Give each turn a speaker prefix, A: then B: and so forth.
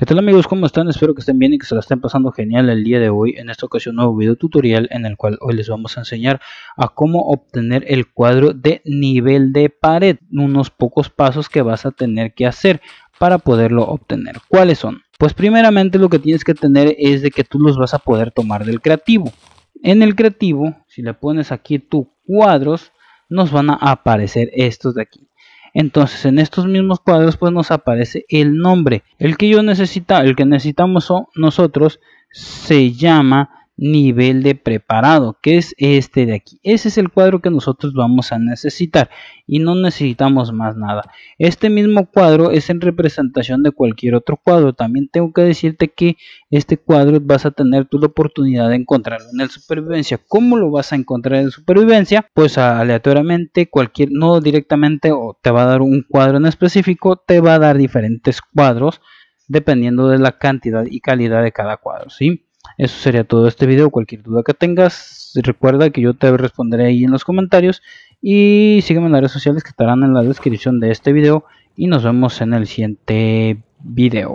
A: ¿Qué tal amigos? ¿Cómo están? Espero que estén bien y que se la estén pasando genial el día de hoy. En esta ocasión nuevo video tutorial en el cual hoy les vamos a enseñar a cómo obtener el cuadro de nivel de pared. Unos pocos pasos que vas a tener que hacer para poderlo obtener. ¿Cuáles son? Pues primeramente lo que tienes que tener es de que tú los vas a poder tomar del creativo. En el creativo, si le pones aquí tu cuadros, nos van a aparecer estos de aquí. Entonces en estos mismos cuadros pues nos aparece el nombre. El que yo necesita, el que necesitamos nosotros se llama nivel de preparado que es este de aquí ese es el cuadro que nosotros vamos a necesitar y no necesitamos más nada este mismo cuadro es en representación de cualquier otro cuadro también tengo que decirte que este cuadro vas a tener tú la oportunidad de encontrarlo en el supervivencia ¿cómo lo vas a encontrar en supervivencia? pues aleatoriamente cualquier no directamente o te va a dar un cuadro en específico te va a dar diferentes cuadros dependiendo de la cantidad y calidad de cada cuadro, ¿sí? Eso sería todo este video. Cualquier duda que tengas, recuerda que yo te responderé ahí en los comentarios. Y sígueme en las redes sociales que estarán en la descripción de este video. Y nos vemos en el siguiente video.